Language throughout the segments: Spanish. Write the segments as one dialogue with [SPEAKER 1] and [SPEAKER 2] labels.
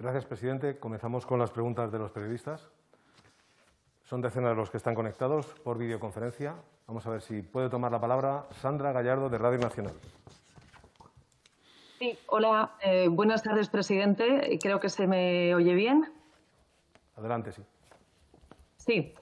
[SPEAKER 1] Gracias, presidente. Comenzamos con las preguntas de los periodistas. Son decenas los que están conectados por videoconferencia. Vamos a ver si puede tomar la palabra Sandra Gallardo, de Radio Nacional. Sí, hola. Eh, buenas tardes, presidente. Creo que se me oye bien. Adelante, sí. Sí.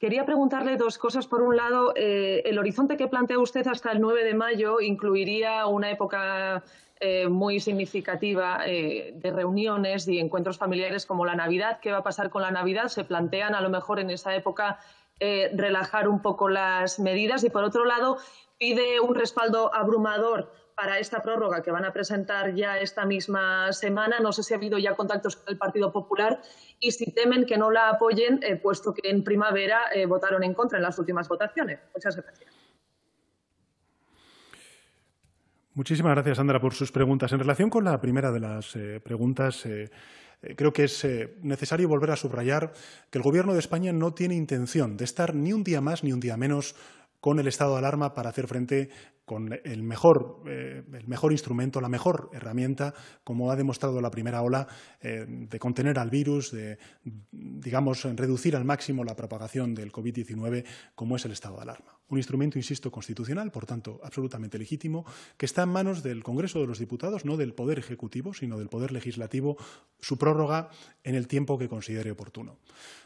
[SPEAKER 1] Quería preguntarle dos cosas. Por un lado, eh, el horizonte que plantea usted hasta el 9 de mayo incluiría una época eh, muy significativa eh, de reuniones y encuentros familiares como la Navidad. ¿Qué va a pasar con la Navidad? Se plantean a lo mejor en esa época relajar un poco las medidas y, por otro lado, pide un respaldo abrumador para esta prórroga que van a presentar ya esta misma semana. No sé si ha habido ya contactos con el Partido Popular y si temen que no la apoyen, eh, puesto que en primavera eh, votaron en contra en las últimas votaciones. Muchas gracias.
[SPEAKER 2] Muchísimas gracias, Sandra, por sus preguntas. En relación con la primera de las eh, preguntas, creo que es necesario volver a subrayar que el Gobierno de España no tiene intención de estar ni un día más ni un día menos con el estado de alarma para hacer frente con eh, el mejor, instrumento, la mejor herramienta, como ha demostrado la primera ola, eh, de contener al virus, de, digamos, reducir al máximo la propagación del COVID-19, como es el estado de alarma. Un instrumento, insisto, constitucional, por tanto, absolutamente legítimo, que está en manos del Congreso de los Diputados, no del Poder Ejecutivo, sino del Poder Legislativo, su prórroga en el tiempo que considere oportuno.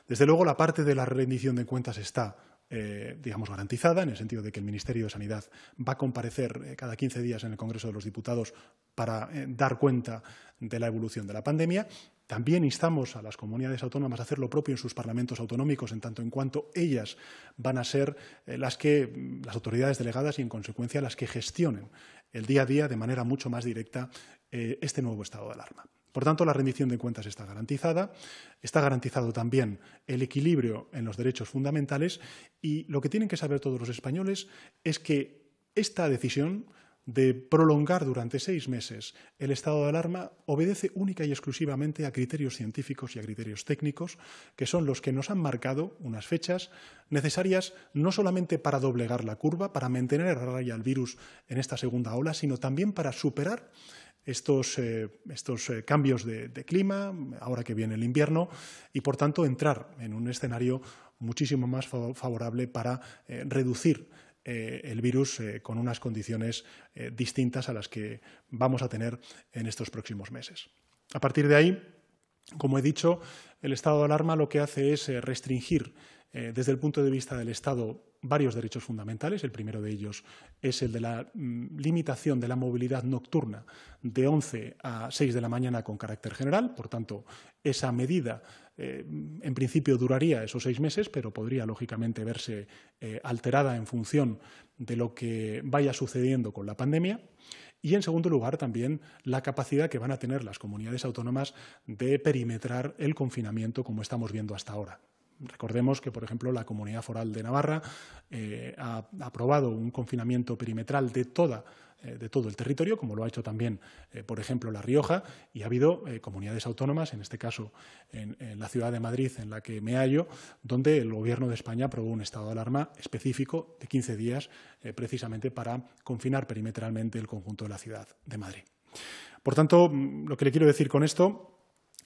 [SPEAKER 2] Desde luego, la parte de la rendición de cuentas está eh, digamos, garantizada, en el sentido de que el Ministerio de Sanidad va a comparecer eh, cada 15 días en el Congreso de los Diputados para eh, dar cuenta de la evolución de la pandemia. También instamos a las comunidades autónomas a hacer lo propio en sus parlamentos autonómicos, en tanto en cuanto ellas van a ser las que mm, las autoridades delegadas y, en consecuencia, las que gestionen el día a día de manera mucho más directa este nuevo estado de alarma. Por tanto, la rendición de cuentas está garantizada, está garantizado también el equilibrio en los derechos fundamentales y lo que tienen que saber todos los españoles es que esta decisión de prolongar durante seis meses el estado de alarma obedece única y exclusivamente a criterios científicos y a criterios técnicos, que son los que nos han marcado unas fechas necesarias no solamente para doblegar la curva, para mantener a raya el virus en esta segunda ola, sino también para superar estos, eh, eh, cambios de, clima, ahora que viene el invierno, y por tanto entrar en un escenario muchísimo más favorable para eh, reducir el virus con unas condiciones distintas a las que vamos a tener en estos próximos meses. A partir de ahí, como he dicho, el estado de alarma lo que hace es restringir eh, desde el punto de vista del Estado varios derechos fundamentales. El primero de ellos es el de la mm, limitación de la movilidad nocturna de 11 a 6 de la mañana con carácter general. Por tanto, esa medida eh, en principio duraría esos seis meses, pero podría lógicamente verse eh, alterada en función de lo que vaya sucediendo con la pandemia. Y, en segundo lugar, también la capacidad que van a tener las comunidades autónomas de perimetrar el confinamiento como estamos viendo hasta ahora. Recordemos que, por ejemplo, la Comunidad Foral de Navarra eh, ha aprobado un confinamiento perimetral eh, de todo el territorio, como lo ha hecho también, eh, por ejemplo, La Rioja, y ha habido comunidades autónomas, en este caso en, la ciudad de Madrid, en la que me hallo, donde el Gobierno de España aprobó un estado de alarma específico de 15 días, precisamente para confinar perimetralmente el conjunto de la ciudad de Madrid. Por tanto, mm, lo que le quiero decir con esto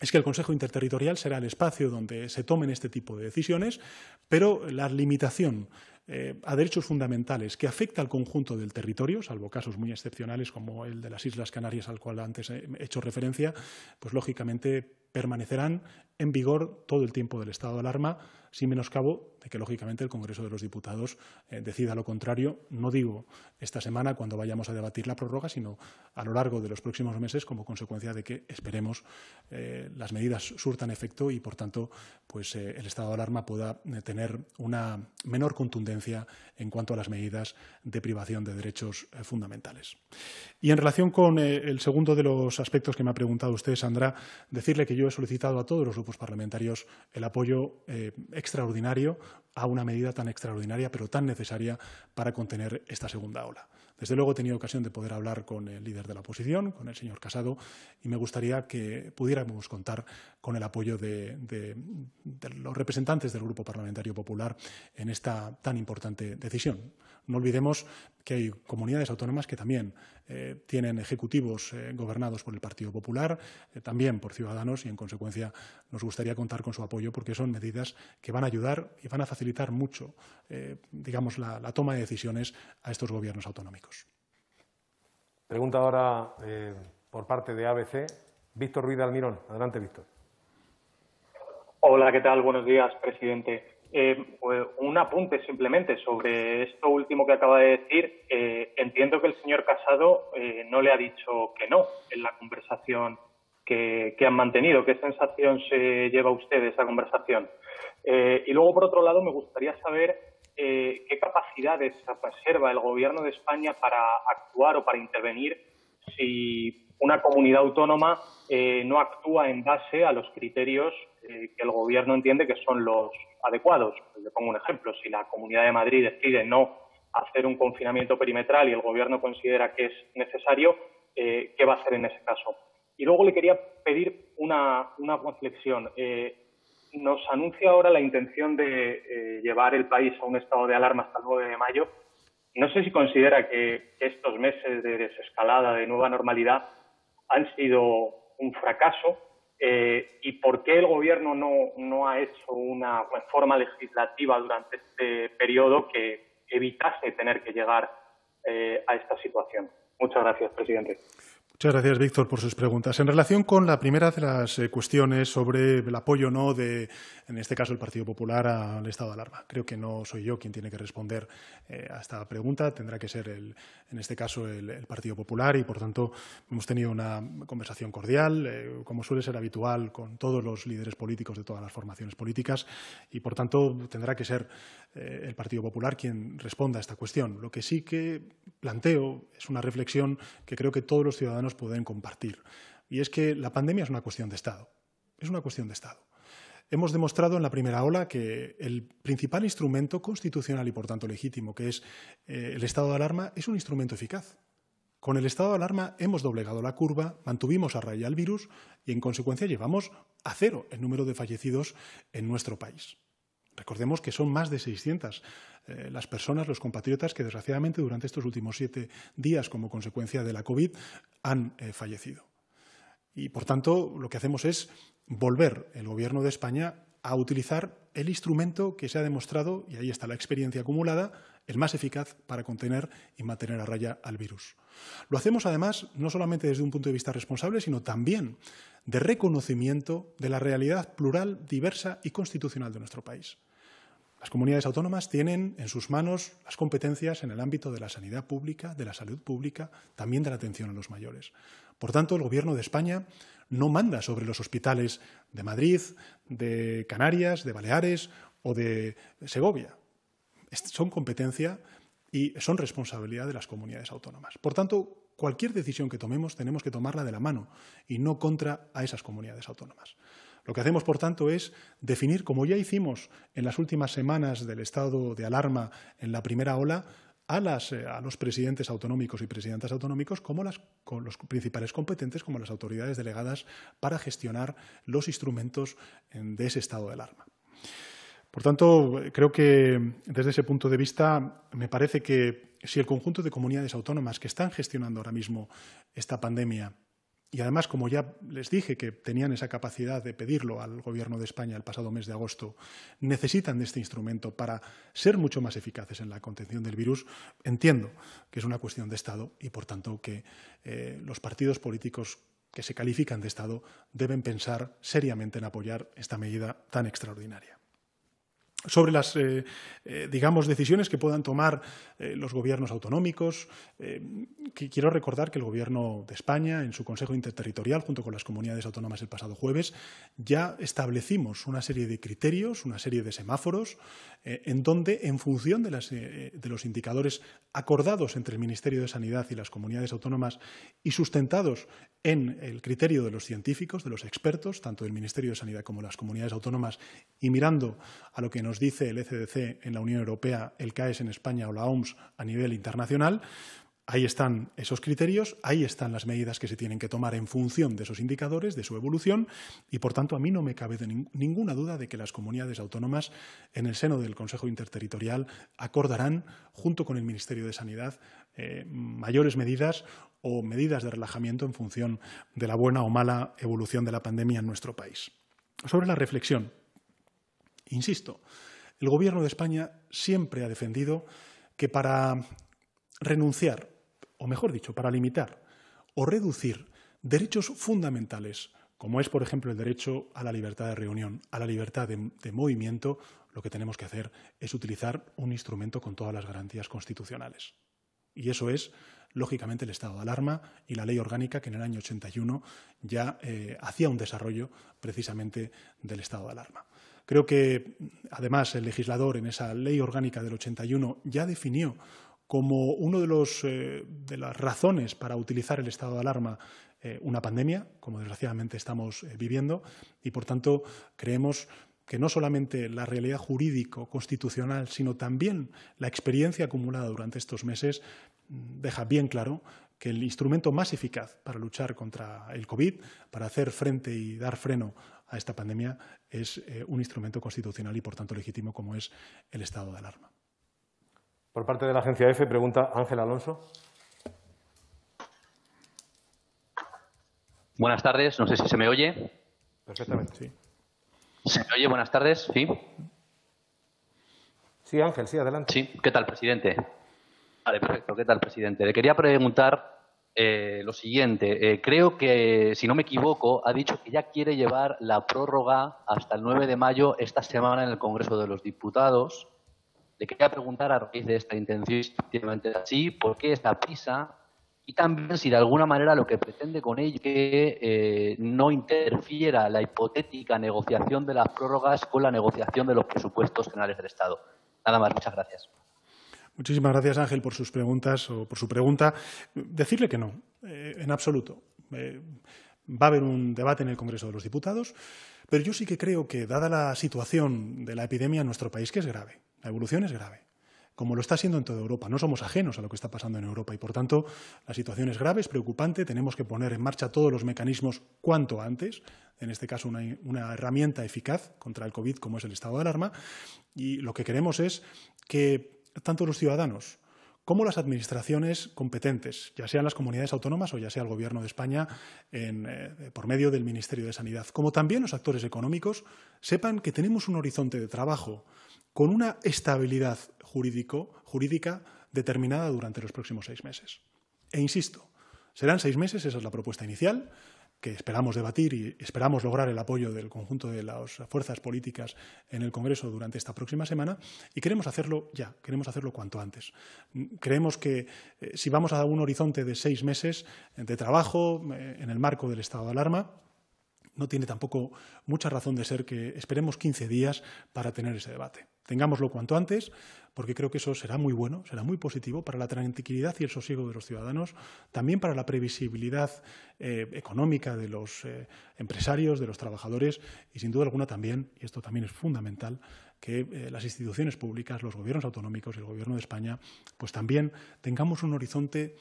[SPEAKER 2] es que el Consejo Interterritorial será el espacio donde se tomen este tipo de decisiones, pero la limitación eh, a derechos fundamentales que afecta al conjunto del territorio, salvo casos muy excepcionales como el de las Islas Canarias al cual antes he hecho referencia, pues lógicamente permanecerán en vigor todo el tiempo del estado de alarma, sin menoscabo de que lógicamente el Congreso de los Diputados eh, decida lo contrario, no digo esta semana cuando vayamos a debatir la prórroga, sino a lo largo de los próximos meses como consecuencia de que esperemos eh, las medidas surtan efecto y por tanto pues el estado de alarma pueda tener una menor contundencia en cuanto a las medidas de privación de derechos eh, fundamentales. Y en relación con eh, el segundo de los aspectos que me ha preguntado usted, Sandra, decirle que yo he solicitado a todos los grupos parlamentarios el apoyo eh, extraordinario a una medida tan extraordinaria pero tan necesaria para contener esta segunda ola. Desde luego he tenido ocasión de poder hablar con el líder de la oposición, con el señor Casado, y me gustaría que pudiéramos contar con el apoyo de, los representantes del Grupo Parlamentario Popular en esta tan importante decisión. No olvidemos que hay comunidades autónomas que también eh, tienen ejecutivos eh, gobernados por el Partido Popular, eh, también por ciudadanos, y en consecuencia nos gustaría contar con su apoyo porque son medidas que van a ayudar y van a facilitar mucho, digamos, la, la, toma de decisiones a estos gobiernos autonómicos.
[SPEAKER 1] Pregunta ahora por parte de ABC, Víctor Ruiz de Almirón. Adelante,
[SPEAKER 3] Víctor. Hola, ¿qué tal? Buenos días, presidente. Eh, pues un apunte simplemente sobre esto último que acaba de decir. entiendo que el señor Casado eh, no le ha dicho que no en la conversación que, que, han mantenido. ¿Qué sensación se lleva usted de esa conversación? Eh, y luego, por otro lado, me gustaría saber qué capacidades reserva el Gobierno de España para actuar o para intervenir si una comunidad autónoma no actúa en base a los criterios que el Gobierno entiende que son los adecuados. Le pongo un ejemplo, si la Comunidad de Madrid decide no hacer un confinamiento perimetral y el Gobierno considera que es necesario, eh, ¿qué va a hacer en ese caso? Y luego le quería pedir una, reflexión. Eh, nos anuncia ahora la intención de eh, llevar el país a un estado de alarma hasta el 9 de mayo. No sé si considera que estos meses de desescalada, de nueva normalidad, han sido un fracaso eh, y por qué el Gobierno no, ha hecho una reforma legislativa durante este periodo que evitase tener que llegar eh, a esta situación. Muchas gracias, presidente.
[SPEAKER 2] Muchas gracias, Víctor, por sus preguntas. En relación con la primera de las eh, cuestiones sobre el apoyo o no de, en este caso, el Partido Popular al estado de alarma, creo que no soy yo quien tiene que responder eh, a esta pregunta. Tendrá que ser, el, en este caso, el, Partido Popular y, por tanto, hemos tenido una conversación cordial, eh, como suele ser habitual con todos los líderes políticos de todas las formaciones políticas y, por tanto, tendrá que ser el Partido Popular quien responda a esta cuestión. Lo que sí que planteo es una reflexión que creo que todos los ciudadanos nos pueden compartir. Y es que la pandemia es una cuestión de Estado. Es una cuestión de Estado. Hemos demostrado en la primera ola que el principal instrumento constitucional y por tanto legítimo, que es eh, el estado de alarma, es un instrumento eficaz. Con el estado de alarma hemos doblegado la curva, mantuvimos a raya el virus y en consecuencia llevamos a cero el número de fallecidos en nuestro país. Recordemos que son más de 600 eh, las personas, los compatriotas, que desgraciadamente durante estos últimos siete días, como consecuencia de la COVID, han eh, fallecido. Y, por tanto, lo que hacemos es volver el Gobierno de España a utilizar el instrumento que se ha demostrado, y ahí está la experiencia acumulada, el más eficaz para contener y mantener a raya al virus. Lo hacemos además no solamente desde un punto de vista responsable, sino también de reconocimiento de la realidad plural, diversa y constitucional de nuestro país. Las comunidades autónomas tienen en sus manos las competencias en el ámbito de la sanidad pública, de la salud pública, también de la atención a los mayores. Por tanto, el Gobierno de España no manda sobre los hospitales de Madrid, de Canarias, de Baleares o de Segovia. Son competencia y son responsabilidad de las comunidades autónomas. Por tanto, cualquier decisión que tomemos tenemos que tomarla de la mano y no contra a esas comunidades autónomas. Lo que hacemos, por tanto, es definir, como ya hicimos en las últimas semanas del estado de alarma en la primera ola, a, eh, los presidentes autonómicos y presidentas autonómicos como las, los principales competentes, como las autoridades delegadas, para gestionar los instrumentos de ese estado de alarma. Por tanto, creo que desde ese punto de vista me parece que si el conjunto de comunidades autónomas que están gestionando ahora mismo esta pandemia y además, como ya les dije que tenían esa capacidad de pedirlo al Gobierno de España el pasado mes de agosto, necesitan de este instrumento para ser mucho más eficaces en la contención del virus. Entiendo que es una cuestión de Estado y, por tanto, que eh, los partidos políticos que se califican de Estado deben pensar seriamente en apoyar esta medida tan extraordinaria sobre las, eh, eh, digamos, decisiones que puedan tomar eh, los gobiernos autonómicos. quiero recordar que el Gobierno de España, en su Consejo Interterritorial, junto con las comunidades autónomas el pasado jueves, ya establecimos una serie de criterios, una serie de semáforos, en donde, en función de, las, de los indicadores acordados entre el Ministerio de Sanidad y las comunidades autónomas y sustentados en el criterio de los científicos, de los expertos, tanto del Ministerio de Sanidad como de las comunidades autónomas, y mirando a lo que nos nos dice el ECDC en la Unión Europea, el CAES en España o la OMS a nivel internacional, Ahí están esos criterios, ahí están las medidas que se tienen que tomar en función de esos indicadores, de su evolución, y por tanto a mí no me cabe ninguna duda de que las comunidades autónomas en el seno del Consejo Interterritorial acordarán, junto con el Ministerio de Sanidad, eh, mayores medidas o medidas de relajamiento en función de la buena o mala evolución de la pandemia en nuestro país. Sobre la reflexión, Insisto, el Gobierno de España siempre ha defendido que para renunciar, o mejor dicho, para limitar o reducir derechos fundamentales, como es, por ejemplo, el derecho a la libertad de reunión, a la libertad de, movimiento, lo que tenemos que hacer es utilizar un instrumento con todas las garantías constitucionales. Y eso es, lógicamente, el estado de alarma y la ley orgánica que en el año 81 ya eh, hacía un desarrollo precisamente del estado de alarma. Creo que, además, el legislador en esa ley orgánica del 81 ya definió como una de, eh, de las razones para utilizar el estado de alarma eh, una pandemia, como desgraciadamente estamos eh, viviendo, y por tanto creemos que no solamente la realidad jurídico-constitucional, sino también la experiencia acumulada durante estos meses mm, deja bien claro que el instrumento más eficaz para luchar contra el COVID, para hacer frente y dar freno esta pandemia es eh, un instrumento constitucional y, por tanto, legítimo como es el estado de alarma.
[SPEAKER 1] Por parte de la agencia EFE, pregunta Ángel Alonso.
[SPEAKER 3] Buenas tardes, no sé si se me oye. Perfectamente, sí. ¿Se me oye? Buenas tardes, sí. Sí, Ángel, sí, adelante. Sí, ¿qué tal, presidente? Vale, perfecto, ¿qué tal, presidente? Le quería preguntar eh, lo siguiente. Eh, creo que, si no me equivoco, ha dicho que ya quiere llevar la prórroga hasta el 9 de mayo esta semana en el Congreso de los Diputados. Le quería preguntar a raíz de esta intención, efectivamente así, por qué esta prisa y también si de alguna manera lo que pretende con ello es que eh, no interfiera la hipotética negociación de las prórrogas con la negociación de los presupuestos generales del Estado. Nada más, muchas gracias.
[SPEAKER 2] Muchísimas gracias, Ángel, por sus preguntas o por su pregunta. Decirle que no, eh, en absoluto. Eh, va a haber un debate en el Congreso de los Diputados, pero yo sí que creo que, dada la situación de la epidemia en nuestro país, que es grave, la evolución es grave, como lo está siendo en toda Europa. No somos ajenos a lo que está pasando en Europa y, por tanto, la situación es grave, es preocupante. Tenemos que poner en marcha todos los mecanismos cuanto antes, en este caso una, herramienta eficaz contra el COVID como es el estado de alarma. Y lo que queremos es que tanto los ciudadanos como las administraciones competentes, ya sean las comunidades autónomas o ya sea el Gobierno de España eh, por medio del Ministerio de Sanidad, como también los actores económicos, sepan que tenemos un horizonte de trabajo con una estabilidad jurídico, jurídica determinada durante los próximos seis meses. E insisto, serán seis meses, esa es la propuesta inicial, que esperamos debatir y esperamos lograr el apoyo del conjunto de las fuerzas políticas en el Congreso durante esta próxima semana y queremos hacerlo ya, queremos hacerlo cuanto antes. Creemos que eh, si vamos a un horizonte de seis meses de trabajo eh, en el marco del estado de alarma, no tiene tampoco mucha razón de ser que esperemos 15 días para tener ese debate. Tengámoslo cuanto antes, porque creo que eso será muy bueno, será muy positivo para la tranquilidad y el sosiego de los ciudadanos, también para la previsibilidad eh, económica de los eh, empresarios, de los trabajadores y, sin duda alguna, también, y esto también es fundamental, que eh, las instituciones públicas, los gobiernos autonómicos y el Gobierno de España, pues también tengamos un horizonte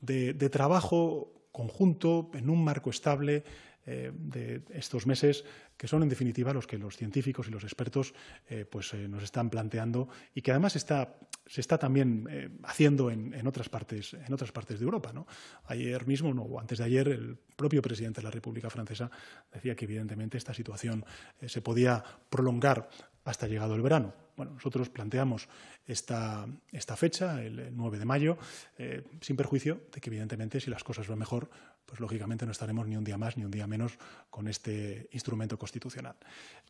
[SPEAKER 2] de trabajo conjunto, en un marco estable, eh, de estos meses, que son en definitiva los que los científicos y los expertos eh, pues, eh, nos están planteando y que además está, se está también haciendo en, otras partes, en otras partes de Europa. ¿no? Ayer mismo, o antes de ayer, el propio presidente de la República Francesa decía que evidentemente esta situación se podía prolongar hasta llegado el verano. Bueno, nosotros planteamos esta, esta fecha, el 9 de mayo, eh, sin perjuicio de que, evidentemente, si las cosas van mejor, pues lógicamente no estaremos ni un día más ni un día menos con este instrumento constitucional.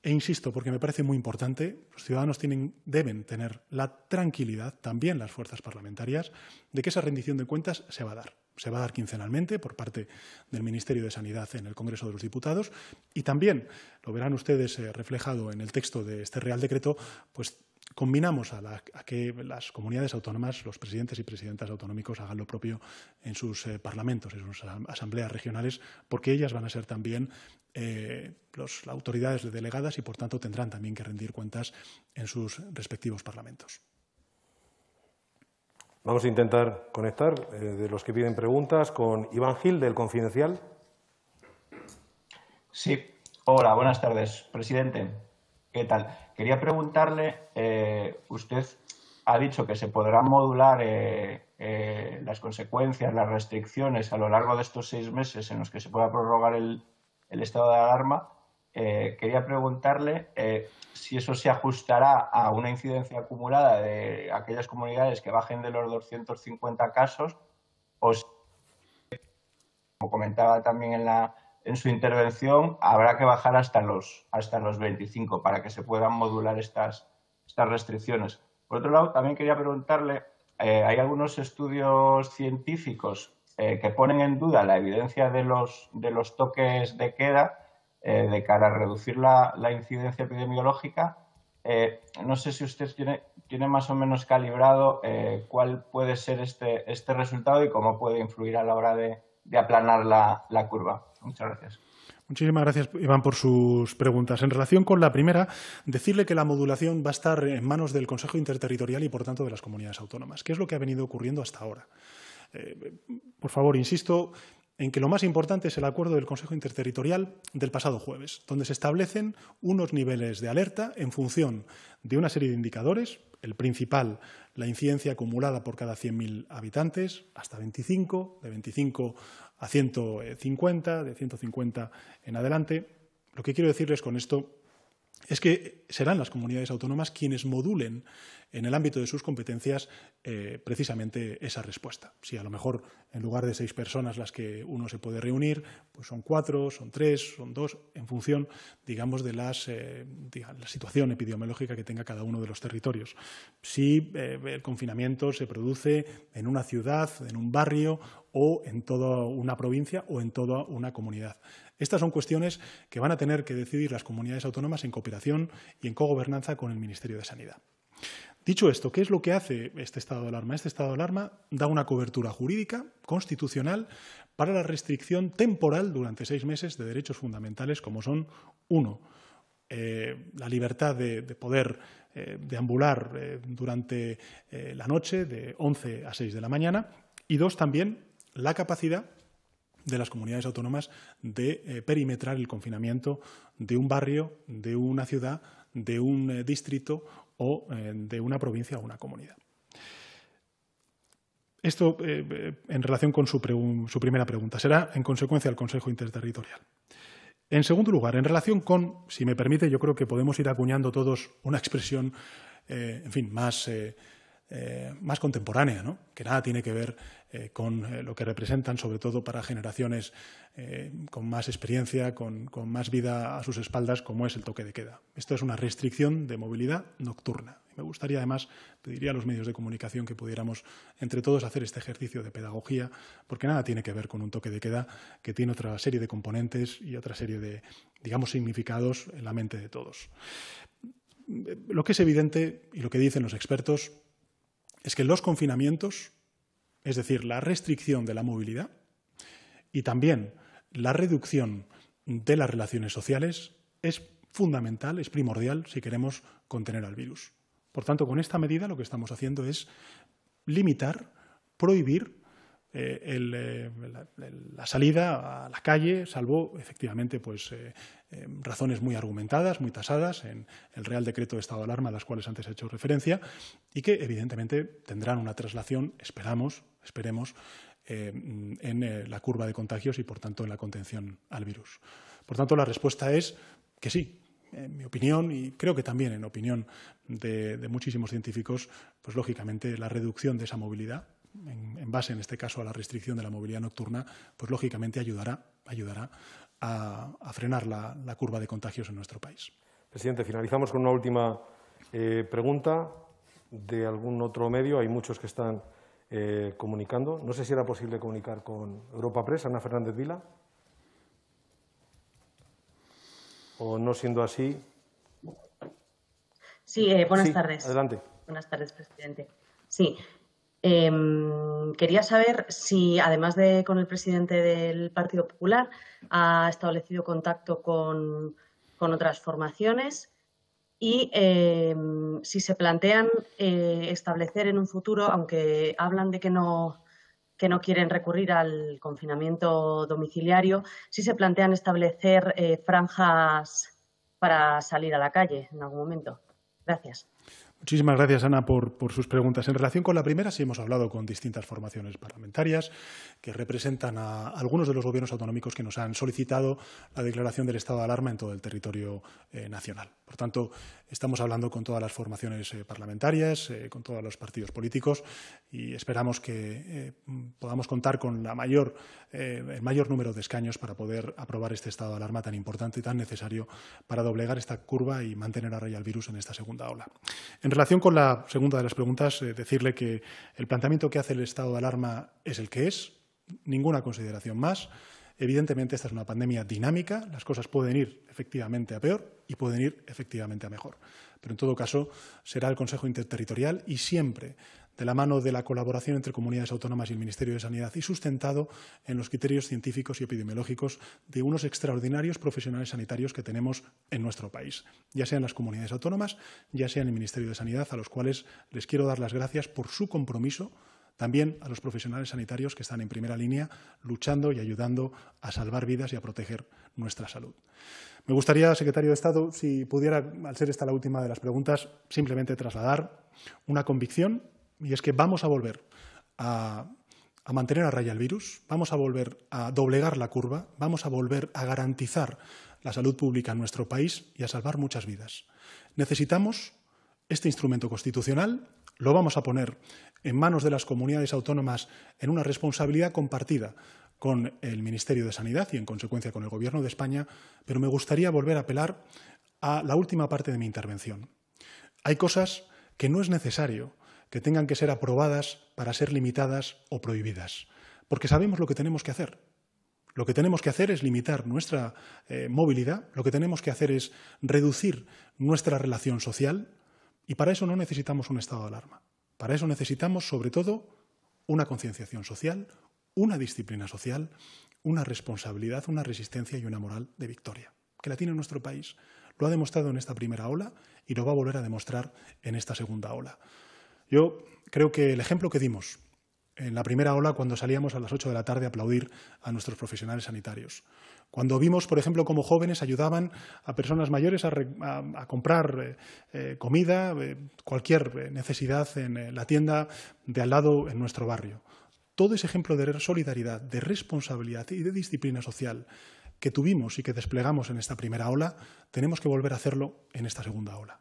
[SPEAKER 2] E insisto, porque me parece muy importante, los ciudadanos tienen, deben tener la tranquilidad, también las fuerzas parlamentarias, de que esa rendición de cuentas se va a dar se va a dar quincenalmente por parte del Ministerio de Sanidad en el Congreso de los Diputados y también, lo verán ustedes eh, reflejado en el texto de este Real Decreto, pues combinamos a, que las comunidades autónomas, los presidentes y presidentas autonómicos hagan lo propio en sus eh, parlamentos, en sus asambleas regionales, porque ellas van a ser también eh, las autoridades delegadas y, por tanto, tendrán también que rendir cuentas en sus respectivos parlamentos.
[SPEAKER 1] Vamos a intentar conectar eh, de los que piden preguntas con Iván Gil del Confidencial.
[SPEAKER 4] Sí, hola, buenas tardes, presidente. ¿Qué tal? Quería preguntarle, eh, usted ha dicho que se podrán modular eh, las consecuencias, las restricciones a lo largo de estos seis meses en los que se pueda prorrogar el estado de alarma, eh, quería preguntarle eh, si eso se ajustará a una incidencia acumulada de aquellas comunidades que bajen de los 250 casos o, si, como comentaba también en, su intervención, habrá que bajar hasta los, hasta los 25 para que se puedan modular estas, restricciones. Por otro lado, también quería preguntarle, eh, hay algunos estudios científicos que ponen en duda la evidencia de los, de los toques de queda eh, de cara a reducir la, incidencia epidemiológica, eh, no sé si usted tiene, tiene más o menos calibrado eh, cuál puede ser este, este resultado y cómo puede influir a la hora de, aplanar la, curva. Muchas gracias.
[SPEAKER 2] Muchísimas gracias, Iván, por sus preguntas. En relación con la primera, decirle que la modulación va a estar en manos del Consejo Interterritorial y, por tanto, de las comunidades autónomas, ¿Qué es lo que ha venido ocurriendo hasta ahora. por favor, insisto, en que lo más importante es el acuerdo del Consejo Interterritorial del pasado jueves, donde se establecen unos niveles de alerta en función de una serie de indicadores, el principal, la incidencia acumulada por cada 100.000 habitantes, hasta 25, de 25 a 150, de 150 en adelante. Lo que quiero decirles con esto es que serán las comunidades autónomas quienes modulen en el ámbito de sus competencias eh, precisamente esa respuesta. Si a lo mejor en lugar de seis personas las que uno se puede reunir, pues son cuatro, son tres, son dos, en función, digamos, de las, eh, la situación epidemiológica que tenga cada uno de los territorios. Si eh, el confinamiento se produce en una ciudad, en un barrio o en toda una provincia o en toda una comunidad. Estas son cuestiones que van a tener que decidir las comunidades autónomas en cooperación y en cogobernanza con el Ministerio de Sanidad. Dicho esto, ¿qué es lo que hace este estado de alarma? Este estado de alarma da una cobertura jurídica, constitucional, para la restricción temporal durante seis meses de derechos fundamentales como son, uno, eh, la libertad de, poder eh, deambular eh, durante la noche de 11 a 6 de la mañana y dos, también la capacidad de las comunidades autónomas de eh, perimetrar el confinamiento de un barrio, de una ciudad, de un eh, distrito o eh, de una provincia o una comunidad. Esto en relación con su, su primera pregunta. Será, en consecuencia, el Consejo Interterritorial. En segundo lugar, en relación con, si me permite, yo creo que podemos ir acuñando todos una expresión, en fin, más eh, más contemporánea, que nada tiene que ver eh, con eh, lo que representan, sobre todo para generaciones con más experiencia, con, con, más vida a sus espaldas, como es el toque de queda. Esto es una restricción de movilidad nocturna. Me gustaría, además, pediría a los medios de comunicación que pudiéramos, entre todos, hacer este ejercicio de pedagogía, porque nada tiene que ver con un toque de queda que tiene otra serie de componentes y otra serie de, digamos, significados en la mente de todos. Lo que es evidente y lo que dicen los expertos es que los confinamientos, es decir, la restricción de la movilidad y también la reducción de las relaciones sociales es fundamental, es primordial si queremos contener al virus. Por tanto, con esta medida lo que estamos haciendo es limitar, prohibir eh, eh, la, salida a la calle, salvo efectivamente pues, eh, em, razones muy argumentadas, muy tasadas en el Real Decreto de Estado de Alarma, a las cuales antes he hecho referencia, y que evidentemente tendrán una traslación, esperamos, esperemos, em, en la curva de contagios y por tanto en la contención al virus. Por tanto, la respuesta es que sí, en mi opinión y creo que también en opinión de, muchísimos científicos, pues lógicamente la reducción de esa movilidad en, base en este caso a la restricción de la movilidad nocturna, pues lógicamente ayudará, a, frenar la, curva de contagios en nuestro país.
[SPEAKER 1] Presidente, finalizamos con una última eh, pregunta de algún otro medio. Hay muchos que están eh, comunicando. No sé si era posible comunicar con Europa Press, Ana Fernández Vila. O no siendo así. Sí, eh, buenas tardes. Adelante. Buenas tardes, presidente. Sí, Em, quería saber si, además de con el presidente del Partido Popular, ha establecido contacto con, otras formaciones y em, si se plantean eh, establecer en un futuro, aunque hablan de que no, que no quieren recurrir al confinamiento domiciliario, si se plantean establecer eh, franjas para salir a la calle en algún momento.
[SPEAKER 2] Gracias. Muchísimas gracias, Ana, por, sus preguntas. En relación con la primera, sí hemos hablado con distintas formaciones parlamentarias que representan a algunos de los gobiernos autonómicos que nos han solicitado la declaración del estado de alarma en todo el territorio eh, nacional. Por tanto, estamos hablando con todas las formaciones eh, parlamentarias, eh, con todos los partidos políticos y esperamos que podamos contar con la mayor, el mayor número de escaños para poder aprobar este estado de alarma tan importante y tan necesario para doblegar esta curva y mantener a raya el virus en esta segunda ola. En relación con la segunda de las preguntas, eh, decirle que el planteamiento que hace el estado de alarma es el que es, ninguna consideración más. Evidentemente, esta es una pandemia dinámica, las cosas pueden ir efectivamente a peor y pueden ir efectivamente a mejor. Pero en todo caso, será el Consejo Interterritorial y siempre de la mano de la colaboración entre comunidades autónomas y el Ministerio de Sanidad y sustentado en los criterios científicos y epidemiológicos de unos extraordinarios profesionales sanitarios que tenemos en nuestro país, ya sean las comunidades autónomas, ya sean el Ministerio de Sanidad, a los cuales les quiero dar las gracias por su compromiso también a los profesionales sanitarios que están en primera línea luchando y ayudando a salvar vidas y a proteger nuestra salud. Me gustaría, secretario de Estado, si pudiera, al ser esta la última de las preguntas, simplemente trasladar una convicción y es que vamos a volver a, mantener a raya el virus, vamos a volver a doblegar la curva, vamos a volver a garantizar la salud pública en nuestro país y a salvar muchas vidas. Necesitamos este instrumento constitucional, lo vamos a poner en manos de las comunidades autónomas en una responsabilidad compartida con el Ministerio de Sanidad y, en consecuencia, con el Gobierno de España, pero me gustaría volver a apelar a la última parte de mi intervención. Hay cosas que no es necesario que tengan que ser aprobadas para ser limitadas o prohibidas, porque sabemos lo que tenemos que hacer. Lo que tenemos que hacer es limitar nuestra eh, movilidad, lo que tenemos que hacer es reducir nuestra relación social y para eso no necesitamos un estado de alarma. Para eso necesitamos sobre todo una concienciación social, una disciplina social, una responsabilidad, una resistencia y una moral de victoria, que la tiene nuestro país. Lo ha demostrado en esta primera ola y lo va a volver a demostrar en esta segunda ola. Yo creo que el ejemplo que dimos en la primera ola cuando salíamos a las 8 de la tarde a aplaudir a nuestros profesionales sanitarios. Cuando vimos, por ejemplo, cómo jóvenes ayudaban a personas mayores a, comprar eh, eh, comida, eh, cualquier necesidad en la tienda de al lado en nuestro barrio. Todo ese ejemplo de solidaridad, de responsabilidad y de disciplina social que tuvimos y que desplegamos en esta primera ola, tenemos que volver a hacerlo en esta segunda ola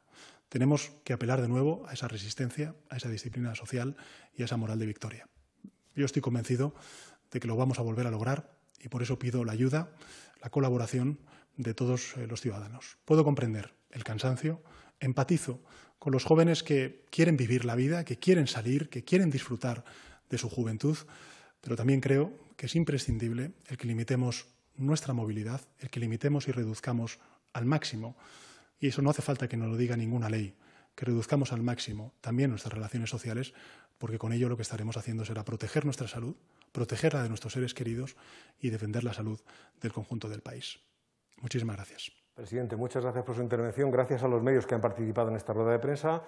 [SPEAKER 2] tenemos que apelar de nuevo a esa resistencia, a esa disciplina social y a esa moral de victoria. Yo estoy convencido de que lo vamos a volver a lograr y por eso pido la ayuda, la colaboración de todos eh, los ciudadanos. Puedo comprender el cansancio, empatizo con los jóvenes que quieren vivir la vida, que quieren salir, que quieren disfrutar de su juventud, pero también creo que es imprescindible el que limitemos nuestra movilidad, el que limitemos y reduzcamos al máximo y eso no hace falta que nos lo diga ninguna ley, que reduzcamos al máximo también nuestras relaciones sociales, porque con ello lo que estaremos haciendo será proteger nuestra salud, protegerla de nuestros seres queridos y defender la salud del conjunto del país. Muchísimas gracias.
[SPEAKER 1] Presidente, muchas gracias por su intervención. Gracias a los medios que han participado en esta rueda de prensa.